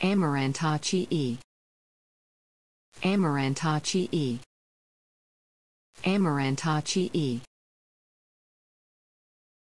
Amarantachii. Amarantachi Amarantachii.